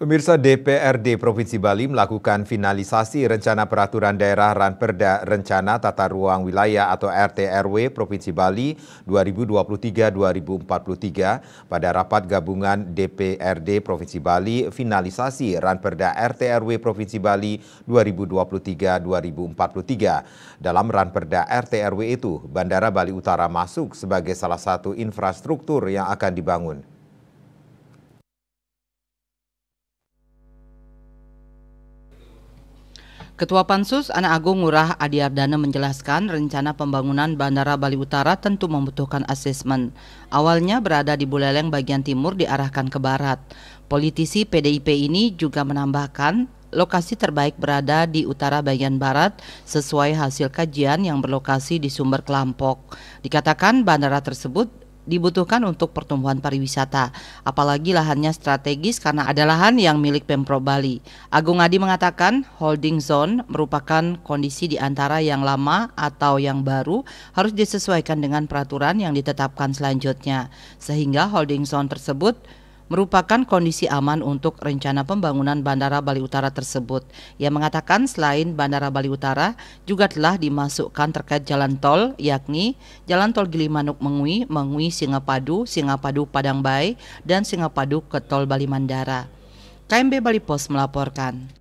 Pemirsa DPRD Provinsi Bali melakukan finalisasi rencana peraturan daerah Ranperda Rencana Tata Ruang Wilayah atau RTRW Provinsi Bali 2023-2043 pada rapat gabungan DPRD Provinsi Bali finalisasi Ranperda RTRW Provinsi Bali 2023-2043. Dalam Ranperda RTRW itu, Bandara Bali Utara masuk sebagai salah satu infrastruktur yang akan dibangun. Ketua Pansus Anak Agung Ngurah Adiardana menjelaskan rencana pembangunan Bandara Bali Utara tentu membutuhkan asesmen. Awalnya berada di Buleleng bagian timur diarahkan ke barat. Politisi PDIP ini juga menambahkan lokasi terbaik berada di utara bagian barat sesuai hasil kajian yang berlokasi di Sumber Kelampok. Dikatakan bandara tersebut dibutuhkan untuk pertumbuhan pariwisata, apalagi lahannya strategis karena ada lahan yang milik Pemprov Bali. Agung Adi mengatakan, holding zone merupakan kondisi di antara yang lama atau yang baru harus disesuaikan dengan peraturan yang ditetapkan selanjutnya, sehingga holding zone tersebut merupakan kondisi aman untuk rencana pembangunan Bandara Bali Utara tersebut. Ia mengatakan selain Bandara Bali Utara juga telah dimasukkan terkait jalan tol yakni Jalan Tol Gilimanuk Mengwi, Mengwi Singapadu, Singapadu padangbai dan Singapadu ke Tol Bali Mandara. KMB Bali Pos melaporkan.